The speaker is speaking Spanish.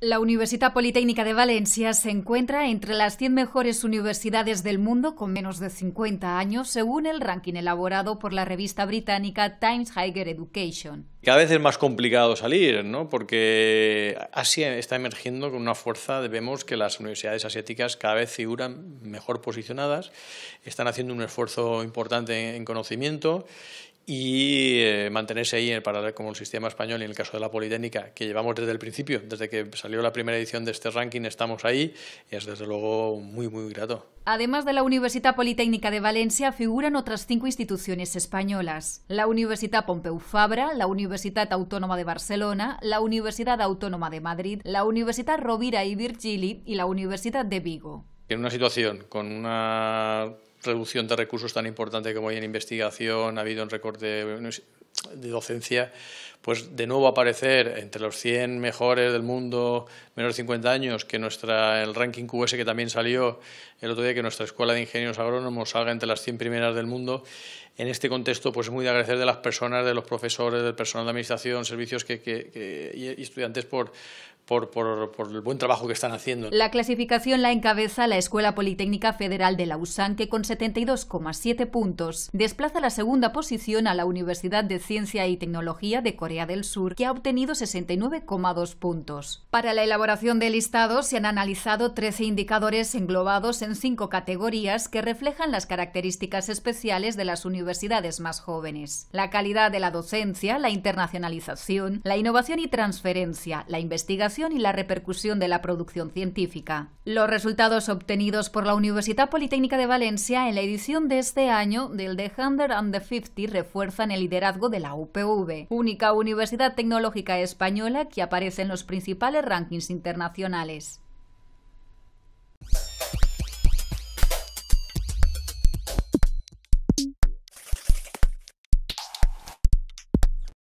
La Universidad Politécnica de Valencia se encuentra entre las 100 mejores universidades del mundo con menos de 50 años, según el ranking elaborado por la revista británica Times Higher Education. Cada vez es más complicado salir, ¿no? porque Asia está emergiendo con una fuerza, vemos que las universidades asiáticas cada vez figuran mejor posicionadas, están haciendo un esfuerzo importante en conocimiento y eh, mantenerse ahí en paralelo como el sistema español y en el caso de la Politécnica, que llevamos desde el principio, desde que salió la primera edición de este ranking, estamos ahí, es desde luego muy, muy grato. Además de la Universidad Politécnica de Valencia, figuran otras cinco instituciones españolas. La Universidad Pompeu Fabra, la Universidad Autónoma de Barcelona, la Universidad Autónoma de Madrid, la Universidad Rovira y Virgili y la Universidad de Vigo. En una situación con una reducción de recursos tan importante como hay en investigación, ha habido un recorte de docencia, pues de nuevo aparecer entre los 100 mejores del mundo menos de 50 años, que nuestra, el ranking QS que también salió el otro día, que nuestra Escuela de Ingenieros Agrónomos salga entre las 100 primeras del mundo, en este contexto pues es muy de agradecer de las personas, de los profesores, del personal de administración, servicios que, y estudiantes por, por, el buen trabajo que están haciendo. La clasificación la encabeza la Escuela Politécnica Federal de Lausanne, que con 72,7 puntos desplaza la segunda posición a la Universidad de Ciencia y Tecnología de Corea del Sur, que ha obtenido 69,2 puntos. Para la elaboración del listado se han analizado 13 indicadores englobados en cinco categorías que reflejan las características especiales de las universidades más jóvenes. La calidad de la docencia, la internacionalización, la innovación y transferencia, la investigación, y la repercusión de la producción científica. Los resultados obtenidos por la Universidad Politécnica de Valencia en la edición de este año del The Hundred and the 50 refuerzan el liderazgo de la UPV, única universidad tecnológica española que aparece en los principales rankings internacionales.